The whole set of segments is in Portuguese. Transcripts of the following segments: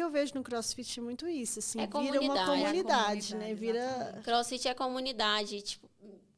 que eu vejo no CrossFit é muito isso, assim, é vira uma comunidade, é comunidade né? Vira... CrossFit é comunidade, tipo,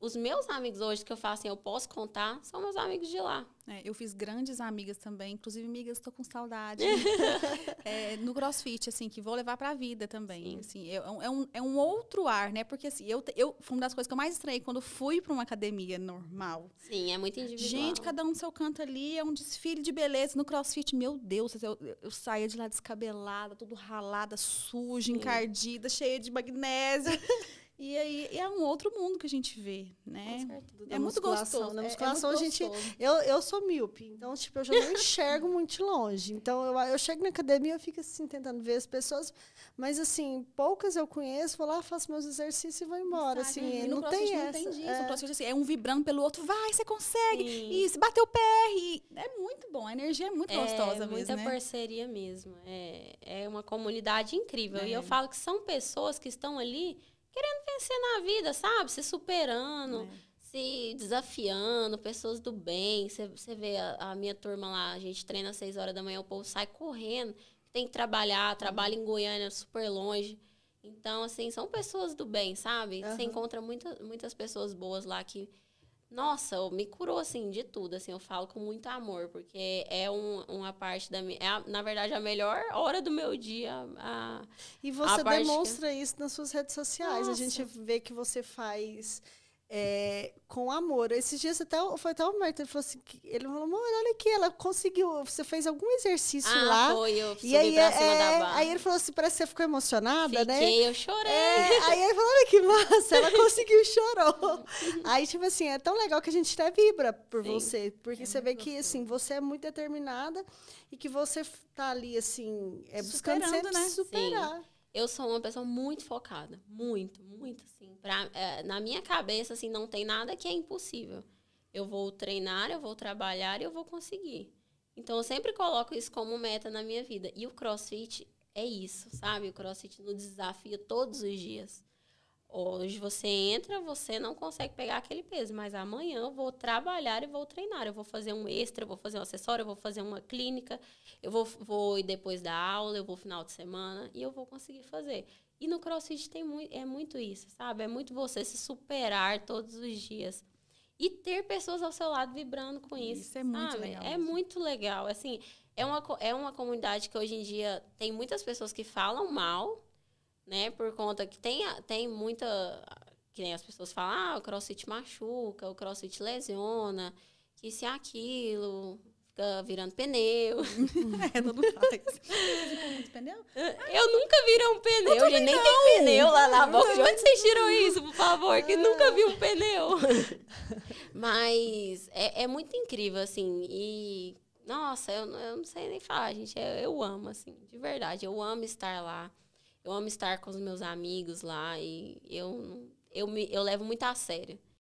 os meus amigos hoje que eu faço assim, eu posso contar, são meus amigos de lá. É, eu fiz grandes amigas também, inclusive amigas estou com saudade. é, no CrossFit, assim, que vou levar para a vida também. Assim, é, é, é, um, é um outro ar, né? Porque assim, eu, eu foi uma das coisas que eu mais estranhei quando fui para uma academia normal. Sim, é muito individual. Gente, cada um no seu canto ali, é um desfile de beleza. No CrossFit, meu Deus, eu, eu, eu saía de lá descabelada, tudo ralada, suja, Sim. encardida, cheia de magnésio. E aí é um outro mundo que a gente vê, né? é muito né? gostoso. Na é, é a gente. Eu, eu sou míope, então, tipo, eu já não enxergo muito longe. Então, eu, eu chego na academia, eu fico assim, tentando ver as pessoas, mas assim, poucas eu conheço, vou lá, faço meus exercícios e vou embora. Assim, e não, tem essa. não É. assim, é um vibrando pelo outro, vai, você consegue. Sim. Isso, bateu o PR. é muito bom, a energia é muito é, gostosa mesmo. Muita né? parceria mesmo. É, é uma comunidade incrível. É. E eu é. falo que são pessoas que estão ali ser na vida, sabe? Se superando, é. se desafiando, pessoas do bem. Você vê a, a, minha turma lá, a gente treina às 6 horas da manhã, o povo sai correndo, tem que trabalhar, trabalha em Goiânia, super longe. Então, assim, são pessoas do bem, sabe? Uhum. Você encontra muita, muitas pessoas boas lá que nossa, me curou, assim, de tudo, assim, eu falo com muito amor, porque é um, uma parte da minha... É na verdade, a melhor hora do meu dia. A, e você demonstra que... isso nas suas redes sociais. Nossa. A gente vê que você faz é, com amor. Esses dias até foi até o Marta, ele falou assim, ele falou, amor, olha aqui, ela conseguiu, você fez algum exercício ah, lá. Foi, eu e aí, pra é, cima é, da barra. aí ele falou assim, parece que você ficou emocionada, Fiquei, né? Fiquei, eu chorei. É, aí ele falou, olha que massa, ela conseguiu, chorou. aí, tipo assim, é tão legal que a gente até vibra por Sim. você, porque é você vê que, assim, você é muito determinada e que você tá ali, assim, é buscando se sempre né? superar. Sim eu sou uma pessoa muito focada, muito, muito assim, pra, é, na minha cabeça assim não tem nada que é impossível. Eu vou treinar, eu vou trabalhar e eu vou conseguir. Então eu sempre coloco isso como meta na minha vida. E o CrossFit é isso, sabe? O CrossFit nos desafia todos os dias. Hoje você entra, você não consegue pegar aquele peso, mas amanhã eu vou trabalhar e vou treinar. Eu vou fazer um extra, eu vou fazer um acessório, eu vou fazer uma clínica, eu vou, vou ir depois da aula, eu vou final de semana e eu vou conseguir fazer. E no crossfit tem muito, é muito isso, sabe? É muito você se superar todos os dias. E ter pessoas ao seu lado vibrando com isso. Isso é muito sabe? legal. É isso. muito legal. Assim, é uma, é uma comunidade que hoje em dia tem muitas pessoas que falam mal, né? Por conta que tem, tem muita. Que nem as pessoas falam, ah, o crossfit machuca, o crossfit lesiona, que se aquilo, fica virando pneu. é, todo mundo faz. Você pneu? Eu nunca virei um pneu, eu gente. Nem tem um pneu lá na boca. De onde vocês tiram isso, por favor? Que nunca vi um pneu. Mas é, é muito incrível, assim. E, nossa, eu, eu não sei nem falar, gente. Eu, eu amo, assim, de verdade. Eu amo estar lá. Eu amo estar com os meus amigos lá e eu, eu, me, eu levo muito a sério.